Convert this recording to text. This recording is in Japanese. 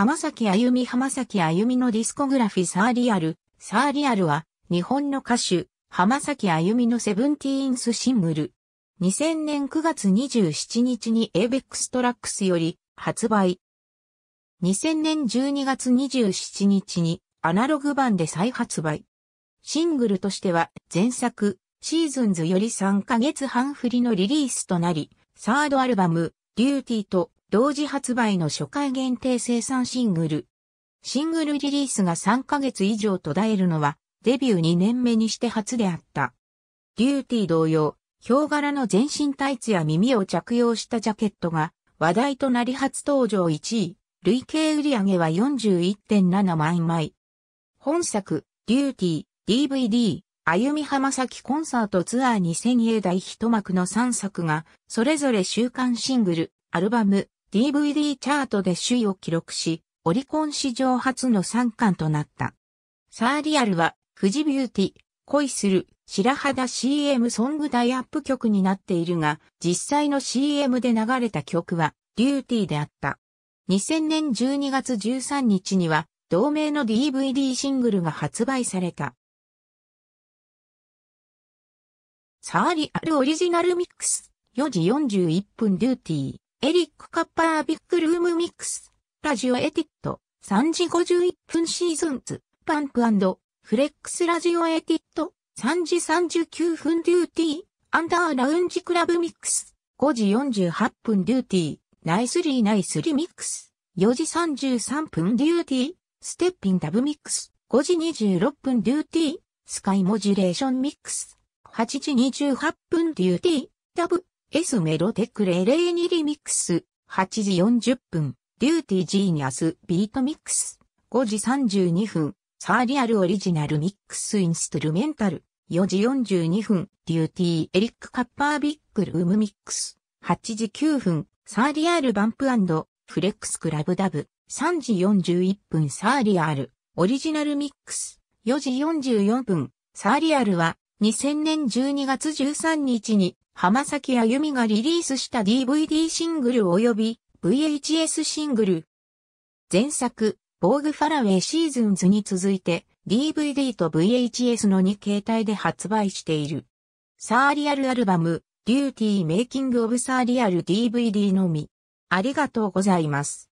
浜崎あゆみ浜崎あゆみのディスコグラフィサーリアル、サーリアルは、日本の歌手、浜崎あゆみのセブンティーンスシングル。2000年9月27日に ABEX トラックスより発売。2000年12月27日にアナログ版で再発売。シングルとしては前作、シーズンズより3ヶ月半振りのリリースとなり、サードアルバム、デューティーと同時発売の初回限定生産シングル。シングルリリースが3ヶ月以上途絶えるのは、デビュー2年目にして初であった。デューティー同様、ヒョウ柄の全身タイツや耳を着用したジャケットが話題となり初登場1位、累計売上は41.7万枚。本作、デューティー、DVD、歩み浜崎コンサートツアー2000英代一幕の3作が、それぞれ週刊シングル、アルバム、DVD チャートで首位を記録し、オリコン史上初の3冠となった。サーリアルは、富士ビューティ、恋する、白肌 CM ソング大アップ曲になっているが、実際の CM で流れた曲は、デューティーであった。2000年12月13日には、同名の DVD シングルが発売された。サーリアルオリジナルミックス、4時41分デューティー。エリック・カッパービッグルームミックス、ラジオエティット、3時51分シーズンズ、パンプフレックスラジオエティット、3時39分デューティー、アンダーラウンジクラブミックス、5時48分デューティー、ナイスリーナイスリミックス、4時33分デューティー、ステッピンダブミックス、5時26分デューティー、スカイモジュレーションミックス、8時28分デューティー、ダブ。S メロテック002リミックス、8時40分、デューティージーニアスビートミックス、5時32分、サーリアルオリジナルミックスインストゥルメンタル、4時42分、デューティーエリックカッパービックルームミックス、8時9分、サーリアルバンプフレックスクラブダブ、3時41分サーリアル、オリジナルミックス、4時44分、サーリアルは、2000年12月13日に浜崎あゆみがリリースした DVD シングル及び VHS シングル。前作、ボーグファラウェイシーズンズに続いて DVD と VHS の2形態で発売している。サーリアルアルバム、デューティーメイキングオブサーリアル DVD のみ。ありがとうございます。